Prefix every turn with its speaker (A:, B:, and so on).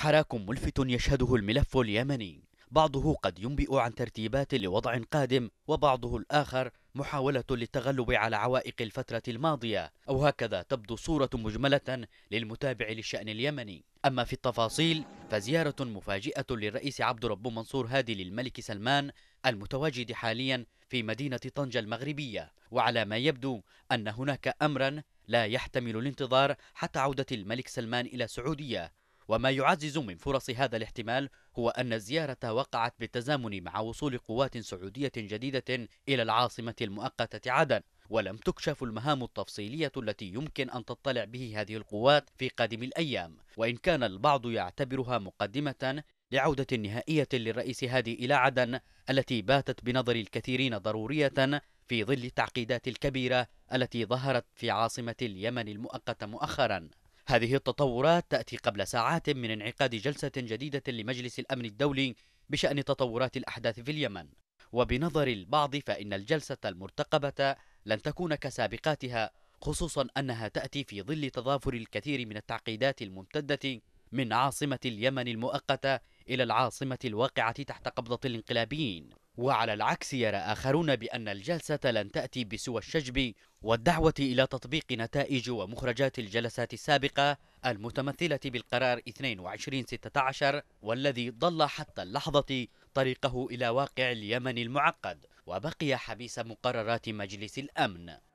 A: حراك ملفت يشهده الملف اليمني بعضه قد ينبئ عن ترتيبات لوضع قادم وبعضه الآخر محاولة للتغلب على عوائق الفترة الماضية أو هكذا تبدو صورة مجملة للمتابع للشأن اليمني أما في التفاصيل فزيارة مفاجئة للرئيس عبد رب منصور هادي للملك سلمان المتواجد حاليا في مدينة طنجة المغربية وعلى ما يبدو أن هناك أمرا لا يحتمل الانتظار حتى عودة الملك سلمان إلى السعودية وما يعزز من فرص هذا الاحتمال هو أن الزيارة وقعت بالتزامن مع وصول قوات سعودية جديدة إلى العاصمة المؤقتة عدن ولم تكشف المهام التفصيلية التي يمكن أن تطلع به هذه القوات في قادم الأيام وإن كان البعض يعتبرها مقدمة لعودة نهائية للرئيس هادي إلى عدن التي باتت بنظر الكثيرين ضرورية في ظل التعقيدات الكبيرة التي ظهرت في عاصمة اليمن المؤقتة مؤخراً هذه التطورات تأتي قبل ساعات من انعقاد جلسة جديدة لمجلس الأمن الدولي بشأن تطورات الأحداث في اليمن وبنظر البعض فإن الجلسة المرتقبة لن تكون كسابقاتها خصوصا أنها تأتي في ظل تضافر الكثير من التعقيدات الممتدة من عاصمة اليمن المؤقتة إلى العاصمة الواقعة تحت قبضة الانقلابيين وعلى العكس يرى آخرون بأن الجلسة لن تأتي بسوى الشجب والدعوة إلى تطبيق نتائج ومخرجات الجلسات السابقة المتمثلة بالقرار 2216 والذي ضل حتى اللحظة طريقه إلى واقع اليمن المعقد وبقي حبيس مقررات مجلس الأمن